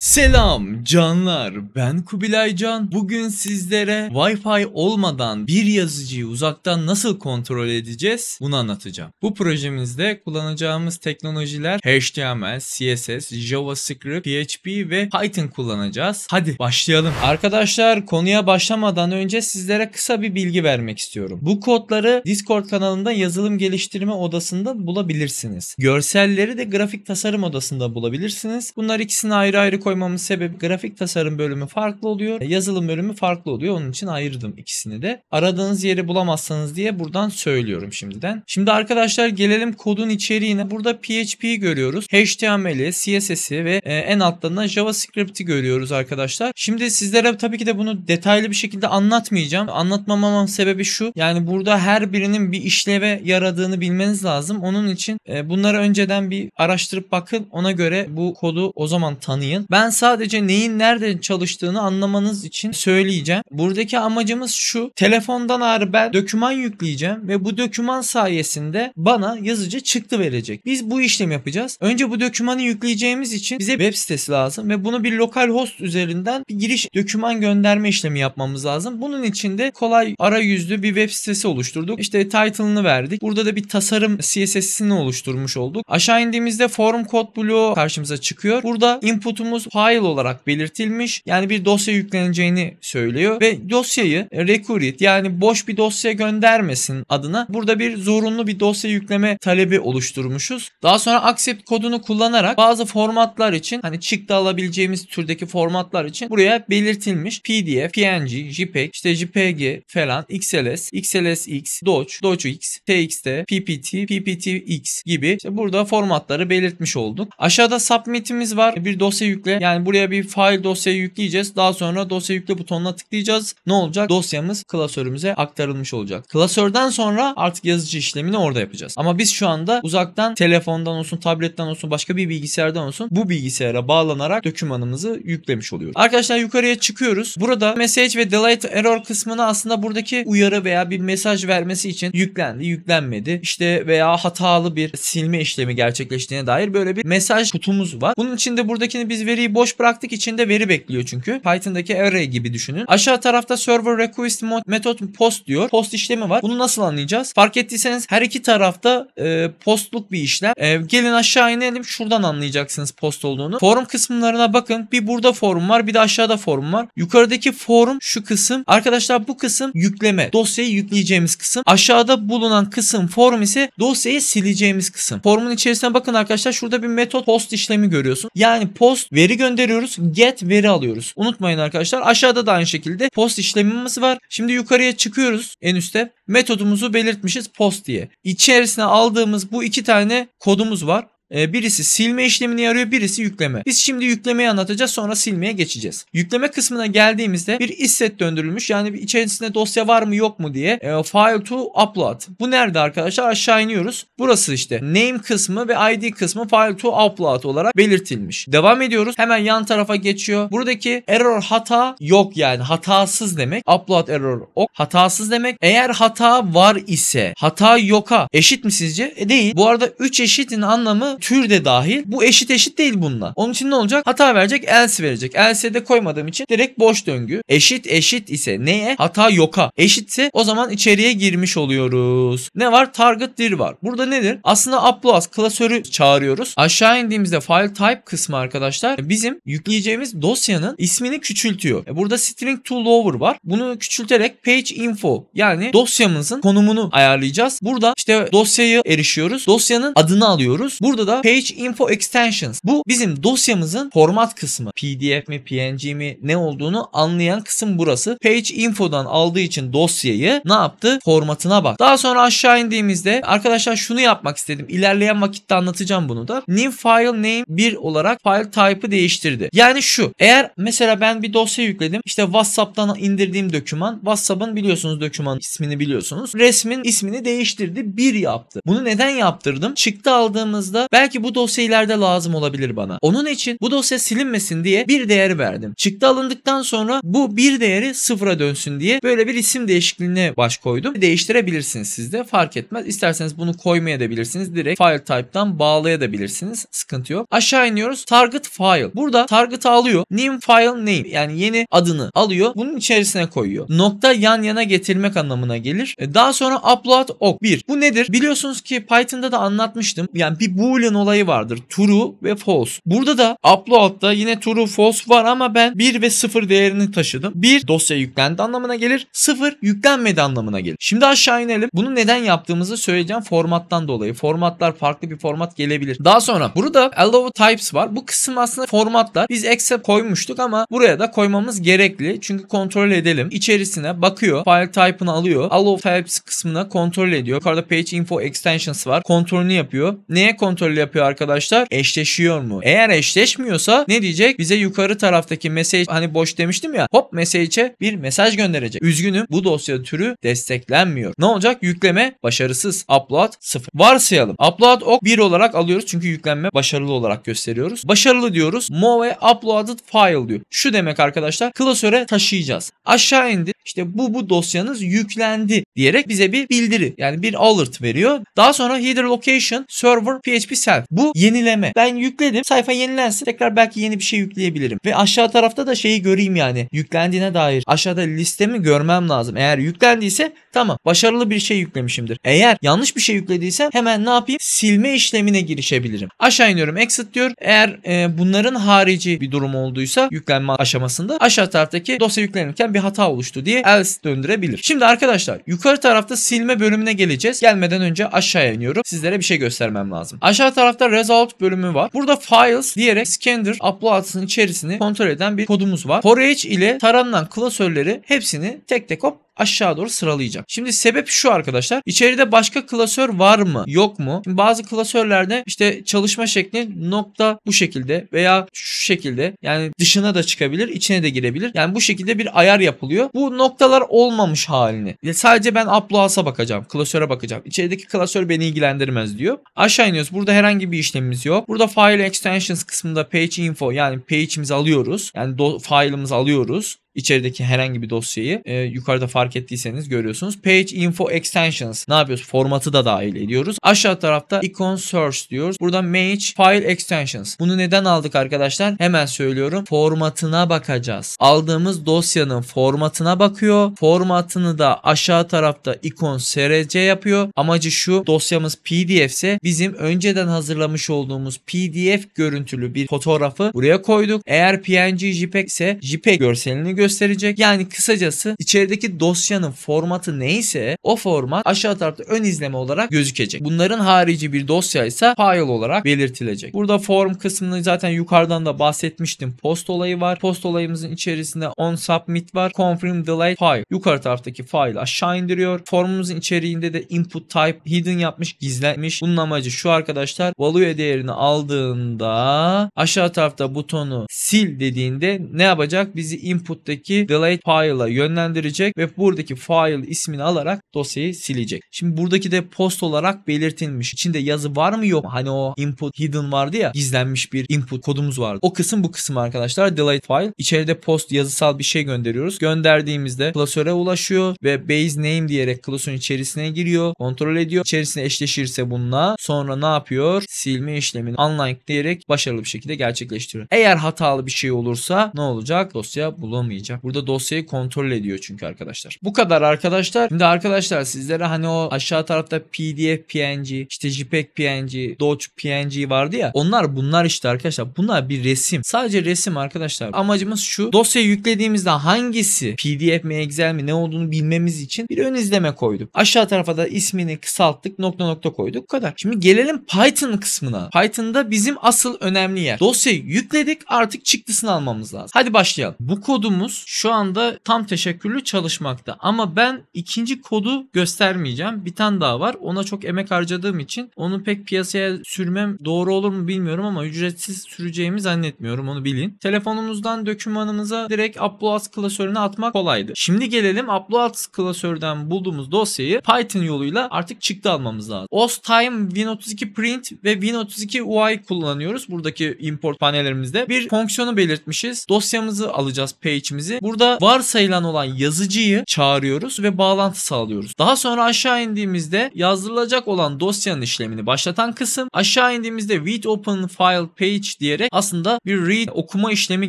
Selam canlar ben Kubilay Can. Bugün sizlere Wi-Fi olmadan bir yazıcıyı uzaktan nasıl kontrol edeceğiz bunu anlatacağım. Bu projemizde kullanacağımız teknolojiler HTML, CSS, JavaScript, PHP ve Python kullanacağız. Hadi başlayalım. Arkadaşlar konuya başlamadan önce sizlere kısa bir bilgi vermek istiyorum. Bu kodları Discord kanalında yazılım geliştirme odasında bulabilirsiniz. Görselleri de grafik tasarım odasında bulabilirsiniz. Bunlar ikisini ayrı ayrı koymamın sebebi grafik tasarım bölümü farklı oluyor. Yazılım bölümü farklı oluyor. Onun için ayırdım ikisini de. Aradığınız yeri bulamazsanız diye buradan söylüyorum şimdiden. Şimdi arkadaşlar gelelim kodun içeriğine. Burada PHP'yi görüyoruz. HTML'i, CSS'i ve e, en alttan da JavaScript'i görüyoruz arkadaşlar. Şimdi sizlere tabii ki de bunu detaylı bir şekilde anlatmayacağım. Anlatmamamın sebebi şu. Yani burada her birinin bir işleve yaradığını bilmeniz lazım. Onun için e, bunları önceden bir araştırıp bakın. Ona göre bu kodu o zaman tanıyın. Ben ben sadece neyin nerede çalıştığını anlamanız için söyleyeceğim. Buradaki amacımız şu. Telefondan ağrı ben döküman yükleyeceğim ve bu döküman sayesinde bana yazıcı çıktı verecek. Biz bu işlem yapacağız. Önce bu dökümanı yükleyeceğimiz için bize web sitesi lazım ve bunu bir lokal host üzerinden bir giriş döküman gönderme işlemi yapmamız lazım. Bunun için de kolay arayüzlü bir web sitesi oluşturduk. İşte title'ını verdik. Burada da bir tasarım CSS'ini oluşturmuş olduk. Aşağı indiğimizde form kod bloğu karşımıza çıkıyor. Burada input'umuz file olarak belirtilmiş. Yani bir dosya yükleneceğini söylüyor ve dosyayı recurrent yani boş bir dosya göndermesin adına burada bir zorunlu bir dosya yükleme talebi oluşturmuşuz. Daha sonra accept kodunu kullanarak bazı formatlar için hani çıktı alabileceğimiz türdeki formatlar için buraya belirtilmiş PDF, PNG, JPEG, işte JPG falan, XLS, XLSX, Doge, DogeX, TXT, PPT, PPTX gibi işte burada formatları belirtmiş olduk. Aşağıda submit'imiz var. Bir dosya yükle yani buraya bir file dosyayı yükleyeceğiz. Daha sonra dosya yükle butonuna tıklayacağız. Ne olacak? Dosyamız klasörümüze aktarılmış olacak. Klasörden sonra artık yazıcı işlemini orada yapacağız. Ama biz şu anda uzaktan telefondan olsun, tabletten olsun, başka bir bilgisayardan olsun bu bilgisayara bağlanarak dokümanımızı yüklemiş oluyoruz. Arkadaşlar yukarıya çıkıyoruz. Burada message ve delete error kısmını aslında buradaki uyarı veya bir mesaj vermesi için yüklendi, yüklenmedi. İşte veya hatalı bir silme işlemi gerçekleştiğine dair böyle bir mesaj kutumuz var. Bunun içinde buradakini biz veri array'i boş bıraktık içinde veri bekliyor çünkü. Python'daki array gibi düşünün. Aşağı tarafta server request method post diyor. Post işlemi var. Bunu nasıl anlayacağız? Fark ettiyseniz her iki tarafta e, postluk bir işlem. E, gelin aşağı inelim. Şuradan anlayacaksınız post olduğunu. Forum kısımlarına bakın. Bir burada forum var bir de aşağıda forum var. Yukarıdaki forum şu kısım. Arkadaşlar bu kısım yükleme. Dosyayı yükleyeceğimiz kısım. Aşağıda bulunan kısım forum ise dosyayı sileceğimiz kısım. forumun içerisine bakın arkadaşlar. Şurada bir metot post işlemi görüyorsun. Yani post veri gönderiyoruz. Get veri alıyoruz. Unutmayın arkadaşlar aşağıda da aynı şekilde post işlemimiz var. Şimdi yukarıya çıkıyoruz en üste Metodumuzu belirtmişiz post diye. İçerisine aldığımız bu iki tane kodumuz var. Ee, birisi silme işlemini yarıyor, birisi yükleme. Biz şimdi yüklemeyi anlatacağız, sonra silmeye geçeceğiz. Yükleme kısmına geldiğimizde bir isset döndürülmüş. Yani bir içerisinde dosya var mı yok mu diye e, file to upload. Bu nerede arkadaşlar? Aşağı iniyoruz. Burası işte name kısmı ve id kısmı file to upload olarak belirtilmiş. Devam ediyoruz. Hemen yan tarafa geçiyor. Buradaki error hata yok yani hatasız demek. Upload error ok hatasız demek. Eğer hata var ise hata yoka eşit mi sizce? E değil. Bu arada 3 eşitin anlamı tür de dahil. Bu eşit eşit değil bununla. Onun için ne olacak? Hata verecek else verecek. Else de koymadığım için direkt boş döngü. Eşit eşit ise neye? Hata yoka. Eşitse o zaman içeriye girmiş oluyoruz. Ne var? Target dir var. Burada nedir? Aslında upload klasörü çağırıyoruz. Aşağı indiğimizde file type kısmı arkadaşlar bizim yükleyeceğimiz dosyanın ismini küçültüyor. E, burada string to lower var. Bunu küçülterek page info yani dosyamızın konumunu ayarlayacağız. Burada işte dosyayı erişiyoruz. Dosyanın adını alıyoruz. Burada da Page Info Extensions. Bu bizim dosyamızın format kısmı. PDF mi PNG mi ne olduğunu anlayan kısım burası. Page Info'dan aldığı için dosyayı ne yaptı? Formatına bak. Daha sonra aşağı indiğimizde arkadaşlar şunu yapmak istedim. İlerleyen vakitte anlatacağım bunu da. New File Name 1 olarak file type'ı değiştirdi. Yani şu. Eğer mesela ben bir dosya yükledim. İşte WhatsApp'tan indirdiğim döküman. WhatsApp'ın biliyorsunuz döküman ismini biliyorsunuz. Resmin ismini değiştirdi. 1 yaptı. Bunu neden yaptırdım? Çıktı aldığımızda Belki bu dosya ileride lazım olabilir bana. Onun için bu dosya silinmesin diye bir değer verdim. Çıktı alındıktan sonra bu bir değeri sıfıra dönsün diye böyle bir isim değişikliğine baş koydum. Değiştirebilirsiniz siz de fark etmez. İsterseniz bunu koymaya da bilirsiniz. Direkt file type'dan bağlayabilirsiniz. Sıkıntı yok. Aşağı iniyoruz. Target file. Burada target'ı alıyor. New file name yani yeni adını alıyor. Bunun içerisine koyuyor. Nokta yan yana getirmek anlamına gelir. E, daha sonra upload ok 1. Bu nedir? Biliyorsunuz ki Python'da da anlatmıştım. Yani bir boolean boolean olayı vardır. True ve false. Burada da upload'da yine true false var ama ben 1 ve 0 değerini taşıdım. 1 dosya yüklendi anlamına gelir. 0 yüklenmedi anlamına gelir. Şimdi aşağı inelim. Bunu neden yaptığımızı söyleyeceğim formattan dolayı. Formatlar farklı bir format gelebilir. Daha sonra burada allow types var. Bu kısım aslında formatlar. Biz except koymuştuk ama buraya da koymamız gerekli. Çünkü kontrol edelim. İçerisine bakıyor. File type'ını alıyor. Allow types kısmına kontrol ediyor. Yukarıda page info extensions var. Kontrolünü yapıyor. Neye kontrol kontrol yapıyor arkadaşlar. Eşleşiyor mu? Eğer eşleşmiyorsa ne diyecek? Bize yukarı taraftaki mesaj hani boş demiştim ya. Hop mesage'e bir mesaj gönderecek. Üzgünüm bu dosya türü desteklenmiyor. Ne olacak? Yükleme başarısız. Upload 0. Varsayalım. Upload ok 1 olarak alıyoruz çünkü yüklenme başarılı olarak gösteriyoruz. Başarılı diyoruz. Move uploaded file diyor. Şu demek arkadaşlar klasöre taşıyacağız. Aşağı indi. İşte bu bu dosyanız yüklendi diyerek bize bir bildiri yani bir alert veriyor. Daha sonra header location server php self. Bu yenileme. Ben yükledim. Sayfa yenilensin. Tekrar belki yeni bir şey yükleyebilirim. Ve aşağı tarafta da şeyi göreyim yani. Yüklendiğine dair. Aşağıda listemi görmem lazım. Eğer yüklendiyse tamam. Başarılı bir şey yüklemişimdir. Eğer yanlış bir şey yüklediysem hemen ne yapayım? Silme işlemine girişebilirim. Aşağı iniyorum. Exit diyor. Eğer e, bunların harici bir durum olduysa yüklenme aşamasında aşağı taraftaki dosya yüklenirken bir hata oluştu diye else döndürebilir. Şimdi arkadaşlar yukarı tarafta silme bölümüne geleceğiz. Gelmeden önce aşağıya iniyorum. Sizlere bir şey göstermem lazım. Aşağı tarafta result bölümü var. Burada files diyerek scanner uploads'ın içerisini kontrol eden bir kodumuz var. forage ile taranan klasörleri hepsini tek tek hop aşağı doğru sıralayacak. Şimdi sebep şu arkadaşlar. İçeride başka klasör var mı? Yok mu? Şimdi bazı klasörlerde işte çalışma şekli nokta bu şekilde veya şu şekilde yani dışına da çıkabilir, içine de girebilir. Yani bu şekilde bir ayar yapılıyor. Bu noktalar olmamış halini. sadece ben uploads'a bakacağım. Klasöre bakacağım. İçerideki klasör beni ilgilendirmez diyor. Aşağı iniyoruz. Burada herhangi bir işlemimiz yok. Burada file extensions kısmında page info yani page'imizi alıyoruz. Yani file'ımızı alıyoruz içerideki herhangi bir dosyayı e, yukarıda fark ettiyseniz görüyorsunuz. Page Info Extensions ne yapıyoruz? Formatı da dahil ediyoruz. Aşağı tarafta Icon Search diyoruz. Burada Mage File Extensions. Bunu neden aldık arkadaşlar? Hemen söylüyorum. Formatına bakacağız. Aldığımız dosyanın formatına bakıyor. Formatını da aşağı tarafta Icon SRC yapıyor. Amacı şu dosyamız PDF ise bizim önceden hazırlamış olduğumuz PDF görüntülü bir fotoğrafı buraya koyduk. Eğer PNG JPEG ise JPEG görselini gösteriyor gösterecek. Yani kısacası içerideki dosyanın formatı neyse o format aşağı tarafta ön izleme olarak gözükecek. Bunların harici bir dosya ise file olarak belirtilecek. Burada form kısmını zaten yukarıdan da bahsetmiştim. Post olayı var. Post olayımızın içerisinde on submit var. Confirm delay file. Yukarı taraftaki file aşağı indiriyor. Formumuzun içeriğinde de input type hidden yapmış, gizlenmiş. Bunun amacı şu arkadaşlar. Value değerini aldığında aşağı tarafta butonu sil dediğinde ne yapacak? Bizi input'taki delete file'a yönlendirecek ve buradaki file ismini alarak dosyayı silecek. Şimdi buradaki de post olarak belirtilmiş. İçinde yazı var mı yok Hani o input hidden vardı ya gizlenmiş bir input kodumuz vardı. O kısım bu kısım arkadaşlar delete file. İçeride post yazısal bir şey gönderiyoruz. Gönderdiğimizde klasöre ulaşıyor ve base name diyerek klasörün içerisine giriyor. Kontrol ediyor. İçerisine eşleşirse bununla sonra ne yapıyor? Silme işlemini online diyerek başarılı bir şekilde gerçekleştiriyor. Eğer hatalı hatalı bir şey olursa ne olacak? Dosya bulamayacak. Burada dosyayı kontrol ediyor çünkü arkadaşlar. Bu kadar arkadaşlar. Şimdi arkadaşlar sizlere hani o aşağı tarafta PDF PNG, işte JPEG PNG, Doge PNG vardı ya. Onlar bunlar işte arkadaşlar. Bunlar bir resim. Sadece resim arkadaşlar. Amacımız şu. Dosyayı yüklediğimizde hangisi PDF mi Excel mi ne olduğunu bilmemiz için bir ön izleme koydum Aşağı tarafa da ismini kısalttık. Nokta nokta koyduk. Bu kadar. Şimdi gelelim Python kısmına. Python'da bizim asıl önemli yer. Dosyayı yükledik artık çıktısını almamız lazım. Hadi başlayalım. Bu kodumuz şu anda tam teşekküllü çalışmakta ama ben ikinci kodu göstermeyeceğim. Bir tane daha var. Ona çok emek harcadığım için onu pek piyasaya sürmem doğru olur mu bilmiyorum ama ücretsiz süreceğimi zannetmiyorum onu bilin. Telefonumuzdan dökümanımıza direkt Uploads klasörüne atmak kolaydı. Şimdi gelelim Uploads klasörden bulduğumuz dosyayı Python yoluyla artık çıktı almamız lazım. OSTime Win32 Print ve Win32 UI kullanıyoruz. Buradaki import panellerimizde bir fonksiyon fonksiyonu belirtmişiz. Dosyamızı alacağız page'imizi. Burada varsayılan olan yazıcıyı çağırıyoruz ve bağlantı sağlıyoruz. Daha sonra aşağı indiğimizde yazdırılacak olan dosyanın işlemini başlatan kısım. Aşağı indiğimizde read open file page diyerek aslında bir read okuma işlemi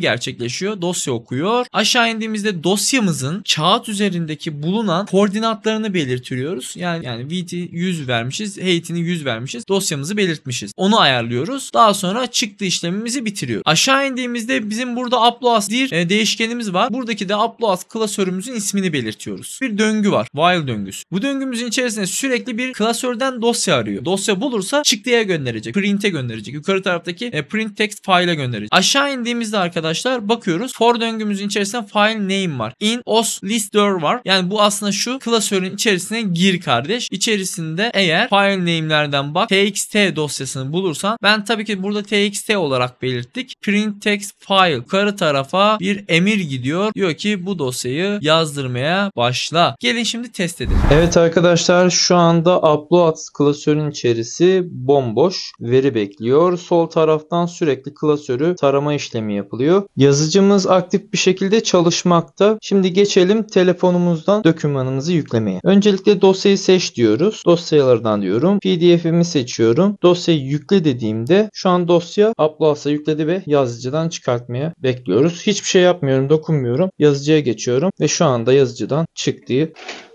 gerçekleşiyor. Dosya okuyor. Aşağı indiğimizde dosyamızın kağıt üzerindeki bulunan koordinatlarını belirtiyoruz. Yani yani VT 100 vermişiz, height'ini 100 vermişiz. Dosyamızı belirtmişiz. Onu ayarlıyoruz. Daha sonra çıktı işlemimizi bitiriyor. Aşağı indiğimizde Listemizde bizim burada uploas dir e, değişkenimiz var. Buradaki de uploas klasörümüzün ismini belirtiyoruz. Bir döngü var. While döngüsü. Bu döngümüzün içerisinde sürekli bir klasörden dosya arıyor. Dosya bulursa çıktıya gönderecek. Print'e gönderecek. Yukarı taraftaki e, print text file'a gönderecek. Aşağı indiğimizde arkadaşlar bakıyoruz. For döngümüzün içerisinde file name var. In os listdir var. Yani bu aslında şu klasörün içerisine gir kardeş. İçerisinde eğer file name'lerden bak txt dosyasını bulursan ben tabii ki burada txt olarak belirttik. Print text file karı tarafa bir emir gidiyor. Diyor ki bu dosyayı yazdırmaya başla. Gelin şimdi test edelim. Evet arkadaşlar şu anda upload klasörün içerisi bomboş veri bekliyor. Sol taraftan sürekli klasörü tarama işlemi yapılıyor. Yazıcımız aktif bir şekilde çalışmakta. Şimdi geçelim telefonumuzdan dokümanımızı yüklemeye. Öncelikle dosyayı seç diyoruz. Dosyalardan diyorum. PDF'imi seçiyorum. Dosyayı yükle dediğimde şu an dosya upload'a yükledi ve yazıcıdan çıkıyor çıkartmaya bekliyoruz. Hiçbir şey yapmıyorum, dokunmuyorum. Yazıcıya geçiyorum ve şu anda yazıcıdan çıktığı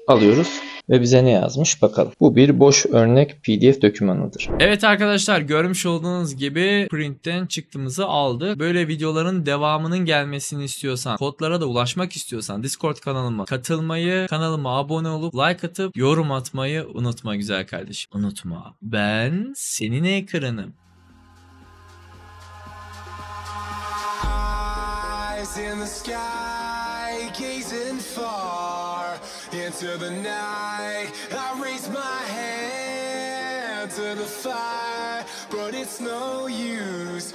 alıyoruz ve bize ne yazmış bakalım. Bu bir boş örnek PDF dokümanıdır. Evet arkadaşlar görmüş olduğunuz gibi printten çıktığımızı aldı. Böyle videoların devamının gelmesini istiyorsan, kodlara da ulaşmak istiyorsan Discord kanalıma katılmayı, kanalıma abone olup like atıp yorum atmayı unutma güzel kardeşim. Unutma. Ben senin ekranım. in the sky, gazing far into the night. I raise my hand to the fire, but it's no use.